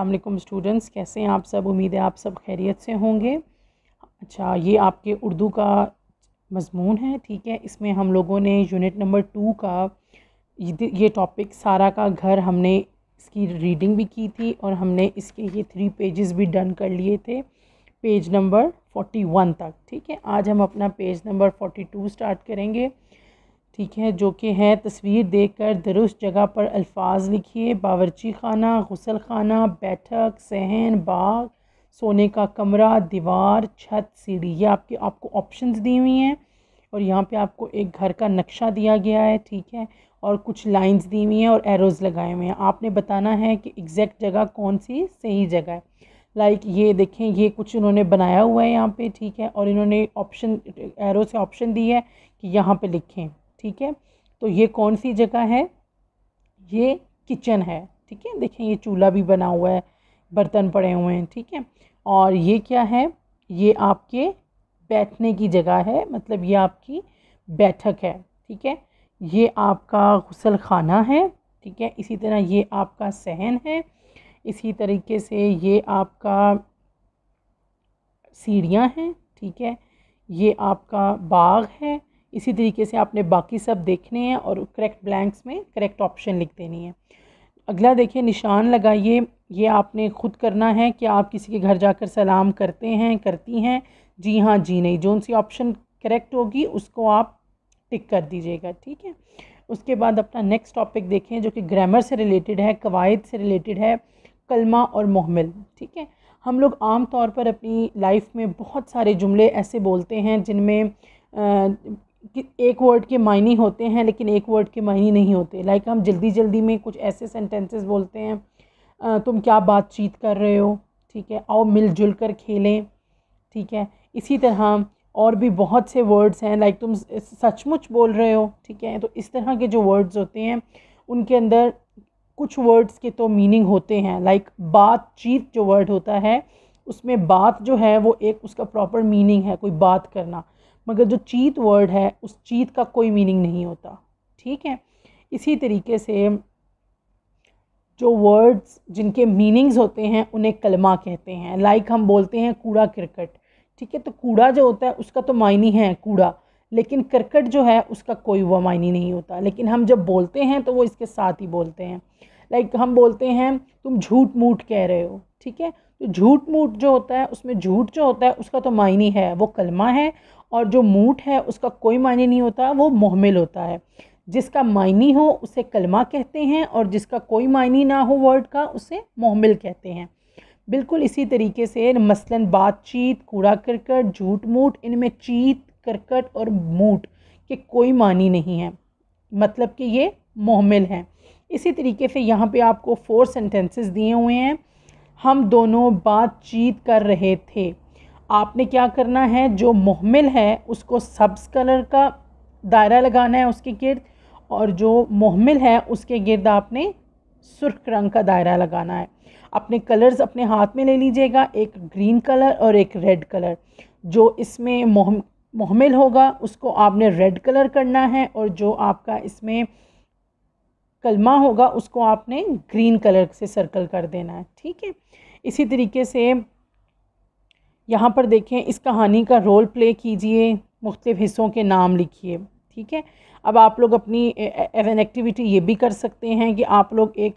अल्लाम स्टूडेंट्स कैसे हैं आप सब उम्मीद है आप सब खैरियत से होंगे अच्छा ये आपके उर्दू का मजमून है ठीक है इसमें हम लोगों ने यूनिट नंबर टू का ये टॉपिक सारा का घर हमने इसकी रीडिंग भी की थी और हमने इसके ये थ्री पेजेस भी डन कर लिए थे पेज नंबर फोर्टी वन तक ठीक है आज हम अपना page number forty two start करेंगे ठीक है जो कि हैं तस्वीर देख कर दुरुस्त जगह पर अल्फाज लिखिए बावरची खाना गसल खाना बैठक सहन बाग सोने का कमरा दीवार छत सीढ़ी ये आपके आपको ऑप्शंस दी हुई हैं और यहाँ पे आपको एक घर का नक्शा दिया गया है ठीक है और कुछ लाइंस दी हुई हैं और एरोज़ लगाए हुए हैं आपने बताना है कि एग्जैक्ट जगह कौन सी सही जगह है लाइक like ये देखें ये कुछ उन्होंने बनाया हुआ है यहाँ पे ठीक है और इन्होंने ऑप्शन एरो से ऑप्शन दी है कि यहाँ पे लिखें ठीक है तो ये कौन सी जगह है ये किचन है ठीक है देखें ये चूल्हा भी बना हुआ है बर्तन पड़े हुए हैं ठीक है और ये क्या है ये आपके बैठने की जगह है मतलब ये आपकी बैठक है ठीक है ये आपका गसल खाना है ठीक है इसी तरह ये आपका सहन है इसी तरीके से ये आपका सीढ़ियाँ हैं ठीक है ये आपका बाग है इसी तरीके से आपने बाकी सब देखने हैं और करेक्ट ब्लैंक्स में करेक्ट ऑप्शन लिख देनी है अगला देखिए निशान लगाइए ये आपने खुद करना है कि आप किसी के घर जाकर सलाम करते हैं करती हैं जी हाँ जी नहीं जो सी ऑप्शन करेक्ट होगी उसको आप टिक कर दीजिएगा ठीक है उसके बाद अपना नेक्स्ट टॉपिक देखें जो कि ग्रामर से रिलेटेड है कवायद से रिलेटेड है कलमा और मोहमिल ठीक है हम लोग आम तौर पर अपनी लाइफ में बहुत सारे जुमले ऐसे बोलते हैं जिनमें एक वर्ड के मायने होते हैं लेकिन एक वर्ड के मायने नहीं होते लाइक हम जल्दी जल्दी में कुछ ऐसे सेंटेंसेस बोलते हैं तुम क्या बातचीत कर रहे हो ठीक है आओ मिलजुल कर खेलें ठीक है इसी तरह और भी बहुत से वर्ड्स हैं लाइक तुम सचमुच बोल रहे हो ठीक है तो इस तरह के जो वर्ड्स होते हैं उनके अंदर कुछ वर्ड्स के तो मीनिंग होते हैं लाइक बातचीत जो वर्ड होता है उसमें बात जो है वो एक उसका प्रॉपर मीनिंग है कोई बात करना मगर जो चीत वर्ड है उस चीत का कोई मीनिंग नहीं होता ठीक है इसी तरीके से जो वर्ड्स जिनके मीनिंग्स होते हैं उन्हें कलमा कहते हैं लाइक like हम बोलते हैं कूड़ा क्रिकेट ठीक है तो कूड़ा जो होता है उसका तो मायने है कूड़ा लेकिन क्रिकेट जो है उसका कोई वह मायने नहीं होता लेकिन हम जब बोलते हैं तो वो इसके साथ ही बोलते हैं लाइक like हम बोलते हैं तुम झूठ मूठ कह रहे हो ठीक है तो झूठ मूठ जो होता है उसमें झूठ जो होता है उसका तो मायने है वो कलमा है और जो मूठ है उसका कोई मायने नहीं होता वो मोहमिल होता है जिसका मायनी हो उसे कलमा कहते हैं और जिसका कोई मायनी ना हो वर्ड का उसे मोहमिल कहते हैं बिल्कुल इसी तरीके से मसलन बातचीत कूड़ा करकट झूठ मूठ इनमें चीत करकट और मूठ के कोई मानी नहीं है मतलब कि ये मोहमिल हैं इसी तरीके से यहाँ पे आपको फोर सेंटेंसेस दिए हुए हैं हम दोनों बातचीत कर रहे थे आपने क्या करना है जो मुहमिल है उसको सब्ज़ कलर का दायरा लगाना है उसके गिर्द और जो मुहमिल है उसके गिर्द आपने सुर्ख रंग का दायरा लगाना है अपने कलर्स अपने हाथ में ले लीजिएगा एक ग्रीन कलर और एक रेड कलर जो इसमें मोहम मोहमिल होगा उसको आपने रेड कलर करना है और जो आपका इसमें कलमा होगा उसको आपने ग्रीन कलर से सर्कल कर देना है ठीक है इसी तरीके से यहाँ पर देखें इस कहानी का रोल प्ले कीजिए मुख्तफ़ हिस्सों के नाम लिखिए ठीक है अब आप लोग अपनी एज एन एक्टिविटी ये भी कर सकते हैं कि आप लोग एक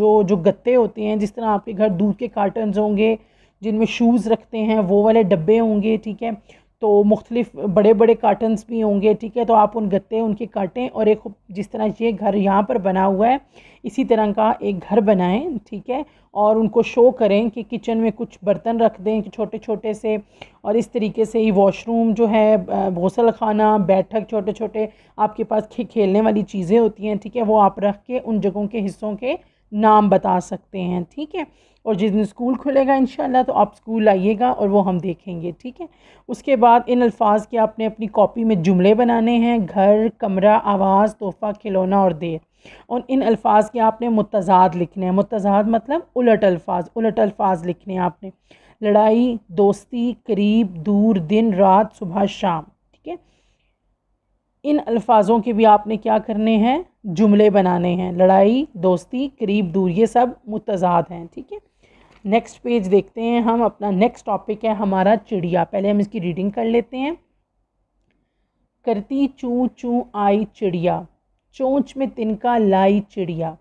जो जो गत्ते होते हैं जिस तरह आपके घर दूध के कार्टन होंगे जिनमें शूज़ रखते हैं वो वाले डब्बे होंगे ठीक है तो मुख्तलिफ बड़े बड़े कार्टन्स भी होंगे ठीक है तो आप उन गत्ते उनके काटें और एक जिस तरह ये घर यहाँ पर बना हुआ है इसी तरह का एक घर बनाएं ठीक है और उनको शो करें कि किचन में कुछ बर्तन रख दें छोटे छोटे से और इस तरीके से ही वॉशरूम जो है गौसल खाना बैठक छोटे छोटे आपके पास खेलने वाली चीज़ें होती हैं ठीक है वो आप रख के उन जगहों के हिस्सों के नाम बता सकते हैं ठीक है और जिस दिन स्कूल खुलेगा इन तो आप स्कूल आइएगा और वो हम देखेंगे ठीक है उसके बाद इन अल्फाज के आपने अपनी कॉपी में जुमले बनाने हैं घर कमरा आवाज़ तोहफ़ा खिलौना और देर और इन अल्फाज के आपने मुतजाद लिखने हैं मुतजाद मतलब उलट अल्फाज उलट अल्फाज लिखने हैं आपने लड़ाई दोस्ती करीब दूर दिन रात सुबह शाम ठीक है इन अल्फाजों के भी आपने क्या करने हैं जुमले बनाने हैं लड़ाई दोस्ती करीब दूर ये सब मुतजाद हैं ठीक है नेक्स्ट पेज देखते हैं हम अपना नेक्स्ट टॉपिक है हमारा चिड़िया पहले हम इसकी रीडिंग कर लेते हैं करती चू चू आई चिड़िया चोंच में तिनका लाई चिड़िया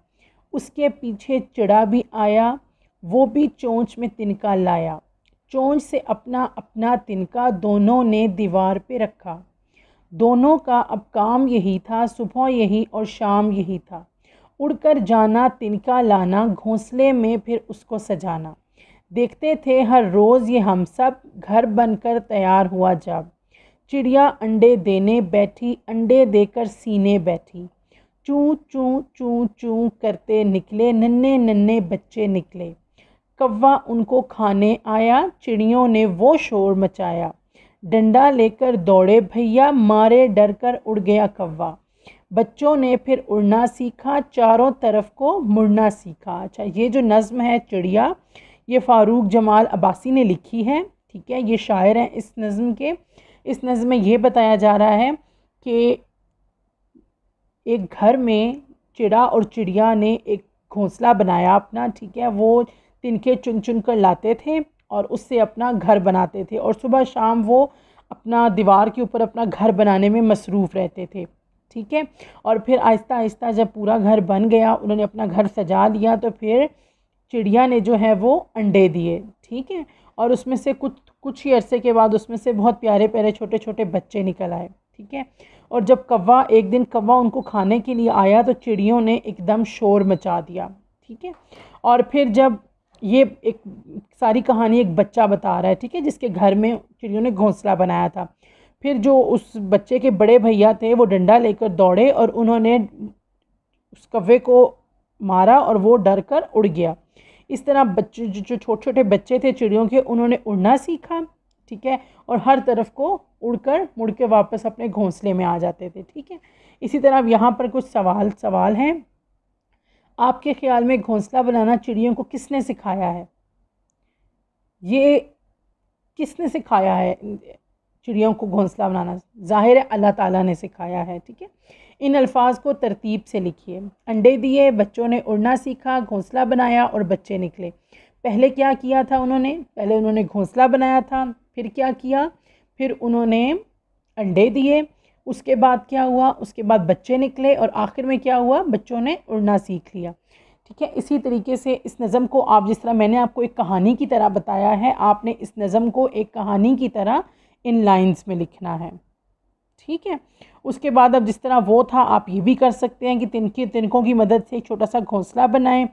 उसके पीछे चिड़ा भी आया वो भी चोंच में तिनका लाया चोंच से अपना अपना तिनका दोनों ने दीवार पे रखा दोनों का अब काम यही था सुबह यही और शाम यही था उड़कर जाना तिनका लाना घोंसले में फिर उसको सजाना देखते थे हर रोज़ ये हम सब घर बनकर तैयार हुआ जब चिड़िया अंडे देने बैठी अंडे देकर सीने बैठी चूँ चूँ चूँ चूँ करते निकले नन्हे नन्हे बच्चे निकले कौवा उनको खाने आया चिड़ियों ने वो शोर मचाया डंडा लेकर दौड़े भैया मारे डर कर उड़ गया कौवा बच्चों ने फिर उड़ना सीखा चारों तरफ को मुड़ना सीखा अच्छा ये जो नज़म है चिड़िया ये फ़ारूक जमाल अब्बासी ने लिखी है ठीक है ये शायर हैं इस नज़म के इस नज़म में ये बताया जा रहा है कि एक घर में चिड़ा और चिड़िया ने एक घोंसला बनाया अपना ठीक है वो तिनके चुन चुन कर लाते थे और उससे अपना घर बनाते थे और सुबह शाम वो अपना दीवार के ऊपर अपना घर बनाने में मसरूफ़ रहते थे ठीक है और फिर आहिस्ता आहिस्ता जब पूरा घर बन गया उन्होंने अपना घर सजा दिया तो फिर चिड़िया ने जो है वो अंडे दिए ठीक है और उसमें से कुछ कुछ ही अरसे के बाद उसमें से बहुत प्यारे प्यारे छोटे छोटे बच्चे निकल आए ठीक है और जब कौवा एक दिन कौवा उनको खाने के लिए आया तो चिड़ियों ने एकदम शोर मचा दिया ठीक है और फिर जब ये एक सारी कहानी एक बच्चा बता रहा है ठीक है जिसके घर में चिड़ियों ने घोंसला बनाया था फिर जो उस बच्चे के बड़े भैया थे वो डंडा लेकर दौड़े और उन्होंने उस कव्वे को मारा और वो डर कर उड़ गया इस तरह बच्चे जो छोटे छोटे छोट बच्चे थे चिड़ियों के उन्होंने उड़ना सीखा ठीक है और हर तरफ को उड़कर मुड़ के वापस अपने घोंसले में आ जाते थे ठीक है इसी तरह यहाँ पर कुछ सवाल सवाल हैं आपके ख्याल में घोंसला बनाना चिड़ियों को किसने सिखाया है ये किसने सिखाया है चिड़ियों को घोंसला बनाना ज़ाहिर अल्लाह ताला ने सिखाया है ठीक है इन अल्फाज को तरतीब से लिखिए अंडे दिए बच्चों ने उड़ना सीखा घोंसला बनाया और बच्चे निकले पहले क्या किया था उन्होंने पहले उन्होंने घोंसला बनाया था फिर क्या किया फिर उन्होंने अंडे दिए उसके बाद क्या हुआ उसके बाद बच्चे निकले और आखिर में क्या हुआ बच्चों ने उड़ना सीख लिया ठीक है इसी तरीके से इस नज़म को आप जिस तरह मैंने आपको एक कहानी की तरह बताया है आपने इस नज़म को एक कहानी की तरह इन लाइंस में लिखना है ठीक है उसके बाद अब जिस तरह वो था आप ये भी कर सकते हैं कि तिनकी तिनकों की मदद से एक छोटा सा घोंसला बनाएं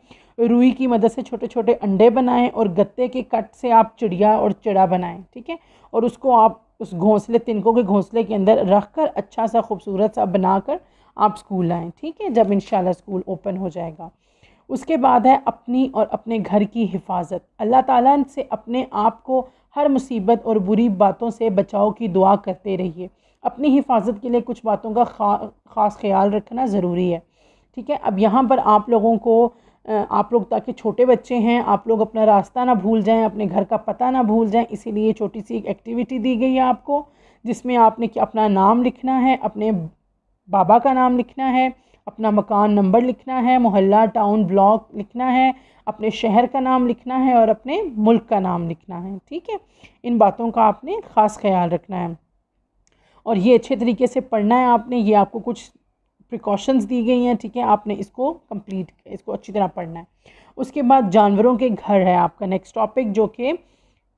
रुई की मदद से छोटे छोटे अंडे बनाएं और गत्ते के कट से आप चिड़िया और चिड़ा बनाएं ठीक है और उसको आप उस घोंसले तिनकों के घोंसले के अंदर रख कर अच्छा सा खूबसूरत सा बनाकर आप स्कूल आएँ ठीक है जब इन स्कूल ओपन हो जाएगा उसके बाद है अपनी और अपने घर की हिफाजत अल्लाह ताला से अपने आप को हर मुसीबत और बुरी बातों से बचाव की दुआ करते रहिए अपनी हिफाजत के लिए कुछ बातों का खा, ख़ास ख्याल रखना ज़रूरी है ठीक है अब यहाँ पर आप लोगों को आप लोग ताकि छोटे बच्चे हैं आप लोग अपना रास्ता ना भूल जाएं अपने घर का पता ना भूल जाएं इसीलिए छोटी सी एक एक्टिविटी दी गई है आपको जिसमें आपने अपना नाम लिखना है अपने बाबा का नाम लिखना है अपना मकान नंबर लिखना है मोहल्ला टाउन ब्लॉक लिखना है अपने शहर का नाम लिखना है और अपने मुल्क का नाम लिखना है ठीक है इन बातों का आपने ख़ास ख्याल रखना है और ये अच्छे तरीके से पढ़ना है आपने ये आपको कुछ प्रिकॉशंस दी गई हैं ठीक है आपने इसको कंप्लीट इसको अच्छी तरह पढ़ना है उसके बाद जानवरों के घर है आपका नेक्स्ट टॉपिक जो कि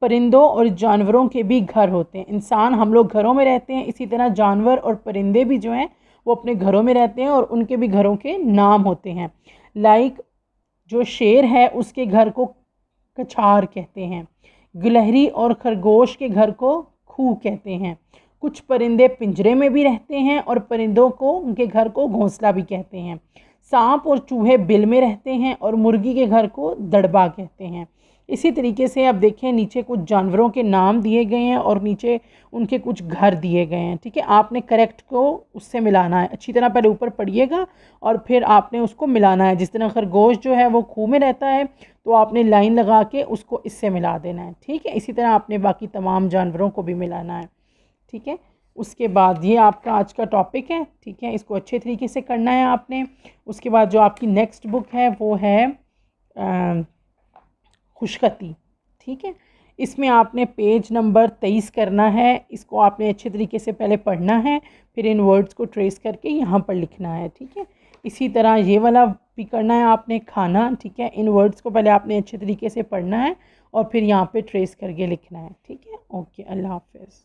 परिंदों और जानवरों के भी घर होते हैं इंसान हम लोग घरों में रहते हैं इसी तरह जानवर और परिंदे भी जो हैं वो अपने घरों में रहते हैं और उनके भी घरों के नाम होते हैं लाइक जो शेर है उसके घर को कछार कहते हैं गिलहरी और खरगोश के घर को खू कहते हैं कुछ परिंदे पिंजरे में भी रहते हैं और परिंदों को उनके घर को घोंसला भी कहते हैं सांप और चूहे बिल में रहते हैं और मुर्गी के घर को दड़बा कहते हैं इसी तरीके से आप देखें नीचे कुछ जानवरों के नाम दिए गए हैं और नीचे उनके कुछ घर दिए गए हैं ठीक है आपने करेक्ट को उससे मिलाना है अच्छी तरह पहले ऊपर पढ़िएगा और फिर आपने उसको मिलाना है जिस तरह खरगोश जो है वो खूह में रहता है तो आपने लाइन लगा के उसको इससे मिला देना है ठीक है इसी तरह आपने बाकी तमाम जानवरों को भी मिलाना है ठीक है उसके बाद ये आपका आज का टॉपिक है ठीक है इसको अच्छे तरीके से करना है आपने उसके बाद जो आपकी नेक्स्ट बुक है वो है आ, खुशखती ठीक है इसमें आपने पेज नंबर तेईस करना है इसको आपने अच्छे तरीके से पहले पढ़ना है फिर इन वर्ड्स को ट्रेस करके यहाँ पर लिखना है ठीक है इसी तरह ये वाला भी करना है आपने खाना ठीक है इन वर्ड्स को पहले आपने अच्छे तरीके से पढ़ना है और फिर यहाँ पे ट्रेस करके लिखना है ठीक है ओके अल्लाह हाफिज़